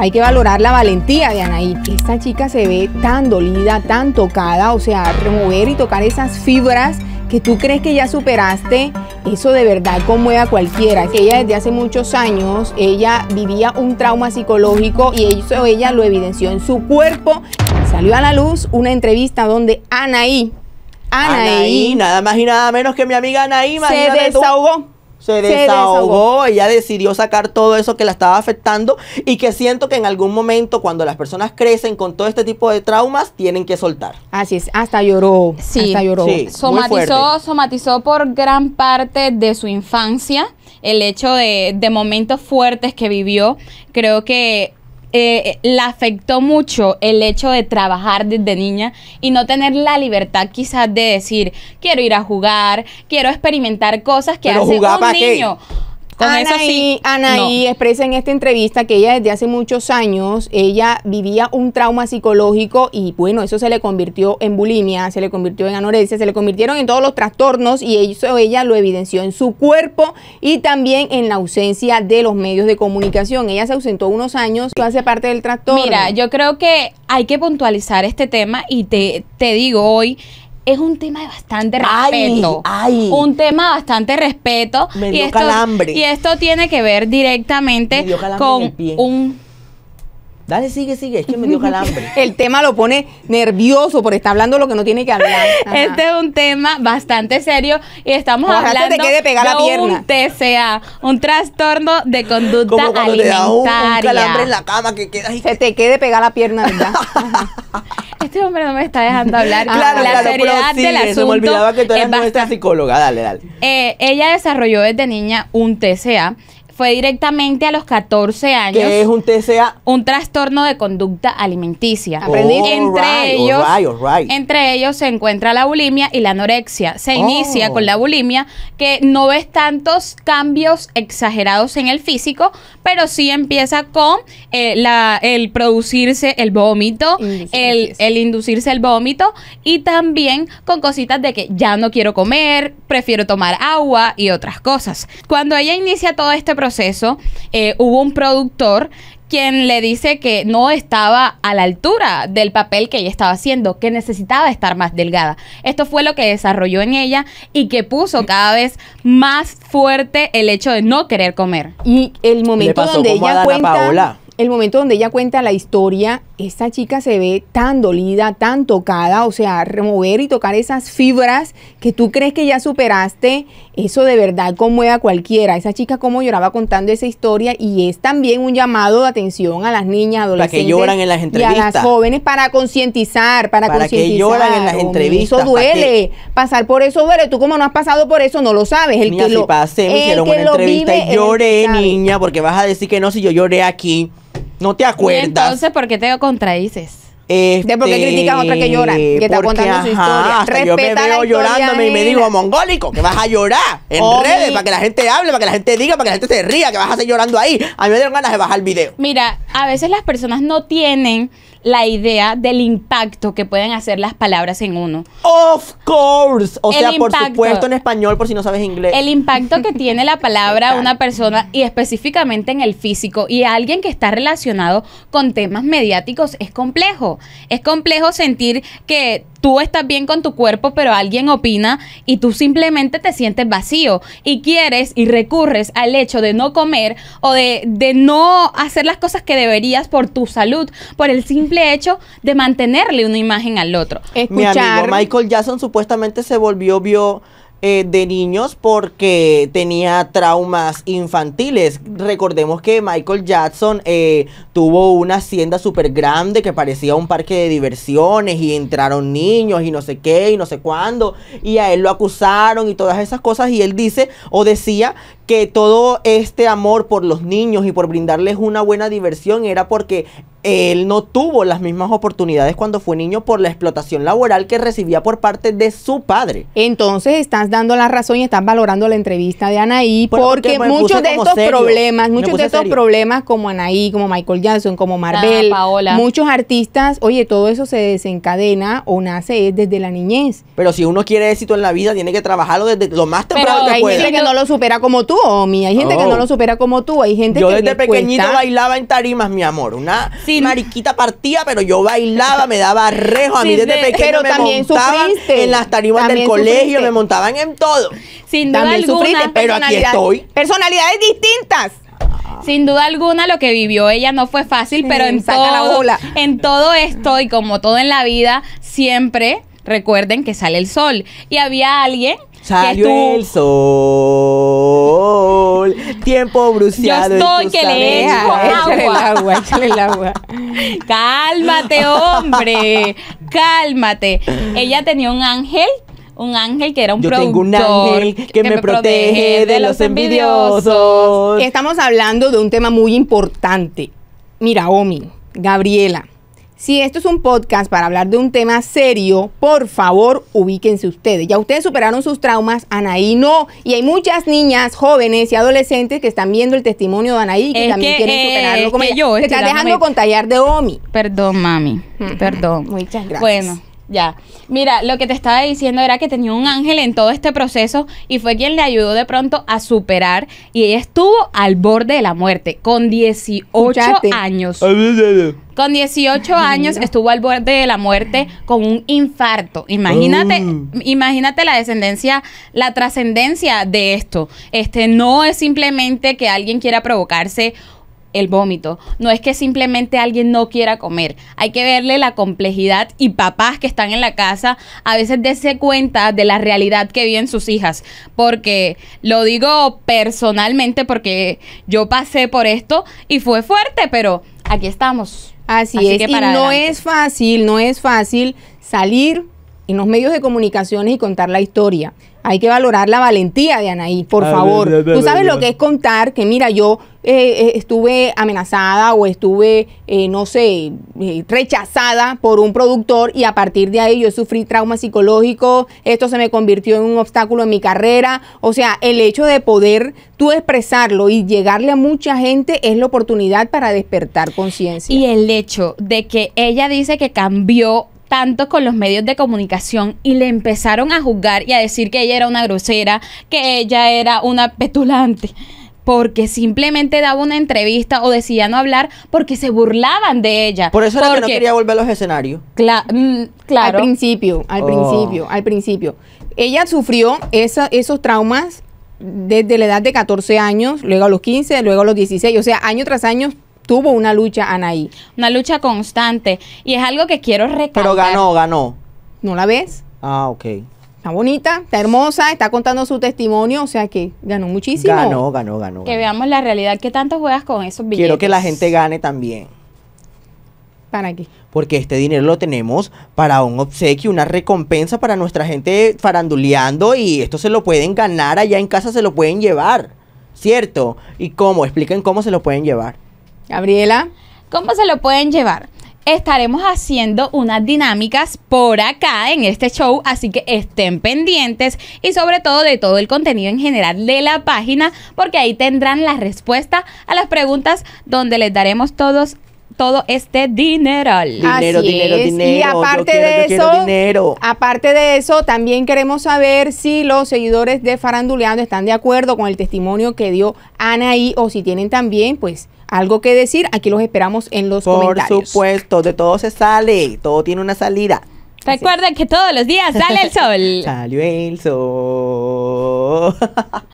hay que valorar la valentía de Anaí. Esta chica se ve tan dolida, tan tocada, o sea, remover y tocar esas fibras que tú crees que ya superaste, eso de verdad conmueve a cualquiera. Ella desde hace muchos años, ella vivía un trauma psicológico y eso ella lo evidenció en su cuerpo. Salió a la luz una entrevista donde Anaí Anaí. Anaí. nada más y nada menos que mi amiga Anaí. Se desahogó se desahogó. ella decidió sacar todo eso que la estaba afectando y que siento que en algún momento cuando las personas crecen con todo este tipo de traumas tienen que soltar. Así es, hasta lloró, sí. hasta lloró. somatizó, somatizó por gran parte de su infancia el hecho de, de momentos fuertes que vivió. Creo que eh, la afectó mucho el hecho de trabajar desde niña y no tener la libertad quizás de decir, quiero ir a jugar, quiero experimentar cosas que hace un niño. Anaí, Anaí expresa en esta entrevista que ella desde hace muchos años, ella vivía un trauma psicológico y bueno, eso se le convirtió en bulimia, se le convirtió en anorexia, se le convirtieron en todos los trastornos y eso ella lo evidenció en su cuerpo y también en la ausencia de los medios de comunicación. Ella se ausentó unos años, hace parte del trastorno. Mira, yo creo que hay que puntualizar este tema y te, te digo hoy es un tema de bastante respeto. Ay, Un tema de bastante respeto. y, esto, y esto tiene que ver directamente con un Dale, sigue, sigue, es que me dio calambre. el tema lo pone nervioso porque está hablando lo que no tiene que hablar. Este es un tema bastante serio y estamos hablando de la pierna. un TCA, un trastorno de conducta alimentaria. Te la cama que Se te quede pegar la pierna, ¿verdad? este hombre no me está dejando hablar. claro, la seriedad del asunto. Se me olvidaba que tú eras psicóloga. Dale, dale. Eh, ella desarrolló desde niña un TCA fue directamente a los 14 años. es un TCA? Un trastorno de conducta alimenticia. entre, ellos, entre ellos se encuentra la bulimia y la anorexia. Se oh. inicia con la bulimia, que no ves tantos cambios exagerados en el físico, pero sí empieza con eh, el producirse el vómito, el, el inducirse el vómito y también con cositas de que ya no quiero comer, prefiero tomar agua y otras cosas. Cuando ella inicia todo este proceso, eh, hubo un productor quien le dice que no estaba a la altura del papel que ella estaba haciendo, que necesitaba estar más delgada. Esto fue lo que desarrolló en ella y que puso cada vez más fuerte el hecho de no querer comer. Y el momento donde ella cuenta El momento donde ella cuenta la historia, esta chica se ve tan dolida, tan tocada, o sea, remover y tocar esas fibras que tú crees que ya superaste eso de verdad conmueve a cualquiera. Esa chica como lloraba contando esa historia y es también un llamado de atención a las niñas, adolescentes. Para que lloran en las entrevistas. Y a las jóvenes para concientizar, para, para concientizar. que lloran en las entrevistas. eso duele. Pasar por eso duele. Tú como no has pasado por eso, no lo sabes. El que lo, pasé, hicieron entrevista y lloré, niña, porque vas a decir que no si yo lloré aquí. No te acuerdas. entonces, ¿por qué te contradices? de este, por qué critican a otra que llora, que está contando su historia. yo me veo llorándome y me digo, mongólico, que vas a llorar en redes, para que la gente hable, para que la gente diga, para que la gente se ría, que vas a estar llorando ahí. A mí me dieron ganas de bajar el video. Mira, a veces las personas no tienen la idea del impacto que pueden hacer las palabras en uno. Of course. O sea, por supuesto en español, por si no sabes inglés. El impacto que tiene la palabra una persona y específicamente en el físico y alguien que está relacionado con temas mediáticos es complejo. Es complejo sentir que tú estás bien con tu cuerpo, pero alguien opina y tú simplemente te sientes vacío y quieres y recurres al hecho de no comer o de, de no hacer las cosas que deberías por tu salud, por el sin hecho de mantenerle una imagen al otro. Mi amigo Michael Jackson supuestamente se volvió vio eh, de niños porque tenía traumas infantiles. Recordemos que Michael Jackson eh, tuvo una hacienda súper grande que parecía un parque de diversiones y entraron niños y no sé qué y no sé cuándo y a él lo acusaron y todas esas cosas y él dice o decía que todo este amor por los niños y por brindarles una buena diversión era porque él no tuvo las mismas oportunidades cuando fue niño por la explotación laboral que recibía por parte de su padre. Entonces estás dando la razón y estás valorando la entrevista de Anaí porque, muchos de estos problemas, muchos de estos problemas como Anaí, como Michael Jackson, como ah, Marvel, muchos artistas, oye, todo eso se desencadena o nace desde la niñez. Pero si uno quiere éxito en la vida tiene que trabajarlo desde lo más temprano Pero que pueda. que no lo supera como tú mi, Hay gente que no oh. lo supera como tú. Hay gente yo que. desde pequeñito bailaba en tarimas, mi amor. Una mariquita partía, pero yo bailaba, me daba rejo. A mí desde pequeño me también montaban en las tarimas del colegio, me montaban en todo. Sin duda alguna, pero aquí estoy. Personalidades distintas. Ah. Sin duda alguna lo que vivió ella no fue fácil, pero en todo, esto y como todo en la vida, siempre recuerden que sale el sol. Y había alguien que salió el sol tiempo bruciado. Yo que le echo agua. el agua, Cálmate, hombre. Cálmate. Ella tenía un ángel un ángel que era un Yo tengo un ángel que, me, protege, protege, de los envidiosos. Estamos hablando de un tema muy importante. Mira, Omi, Gabriela, si esto es un podcast para hablar de un tema serio, por favor, ubíquense ustedes. Ya ustedes superaron sus traumas, Anaí no. Y hay muchas niñas, jóvenes y adolescentes que están viendo el testimonio de Anaí que también quieren eh, superarlo como es yo. dejando contallar de Omi. Perdón, mami. Perdón. Muchas gracias. Bueno. Ya. Mira, lo que te estaba diciendo era que tenía un ángel en todo este proceso y fue quien le ayudó de pronto a superar y ella estuvo al borde de la muerte con 18 años. Con 18 años estuvo al borde de la muerte con un infarto. Imagínate, oh. imagínate la descendencia, la trascendencia de esto. Este no es simplemente que alguien quiera provocarse el vómito. No es que simplemente alguien no quiera comer. Hay que verle la complejidad y papás que están en la casa a veces se cuenta de la realidad que viven sus hijas. Porque lo digo personalmente porque yo pasé por esto y fue fuerte, pero aquí estamos. Así, es. Que no es fácil, no es fácil salir en los medios de comunicaciones y contar la historia. Hay que valorar la valentía de Anaí, por ah, favor. Tú sabes lo que es contar que, mira, yo eh, eh, estuve amenazada o estuve, eh, no sé, rechazada por un productor y a partir de ahí yo sufrí trauma psicológico, esto se me convirtió en un obstáculo en mi carrera. O sea, el hecho de poder tú expresarlo y llegarle a mucha gente es la oportunidad para despertar conciencia. Y el hecho de que ella dice que cambió tanto con los medios de comunicación y le empezaron a juzgar y a decir que ella era una grosera, que ella era una petulante porque simplemente daba una entrevista o decía no hablar porque se burlaban de ella. Por eso era que no quería volver a los escenarios. Mm, claro. Al principio, al oh. principio, al principio. Ella sufrió esos traumas desde la edad de 14 años, luego a los 15, luego a los 16, o sea, año tras año tuvo una lucha Anaí. Una lucha constante. Y es algo que quiero recalcar. Pero ganó, ganó. ¿No la ves? Ah, ok. Está bonita, está hermosa, está contando su testimonio, o sea que ganó muchísimo. Ganó, ganó, ganó. Que veamos la realidad. que tanto juegas con esos billetes? Quiero que la gente gane también. ¿Para qué? Porque este dinero lo tenemos para un obsequio, una recompensa para nuestra gente faranduleando y esto se lo pueden ganar allá en casa, se lo pueden llevar. ¿Cierto? ¿Y cómo? Expliquen cómo se lo pueden llevar. Gabriela. ¿Cómo se lo pueden llevar? Estaremos haciendo unas dinámicas por acá en este show, así que estén pendientes y sobre todo de todo el contenido en general de la página, porque ahí tendrán la respuesta a las preguntas donde les daremos todos todo este dineral. Dinero, dinero, dinero. Y aparte de eso, aparte de eso, también queremos saber si los seguidores de Faranduleando están de acuerdo con el testimonio que dio Anaí o si tienen también, pues, algo que decir. Aquí los esperamos en los comentarios. Por supuesto, de todo se sale, todo tiene una salida. Recuerden que todos los días sale el sol. Salió el sol.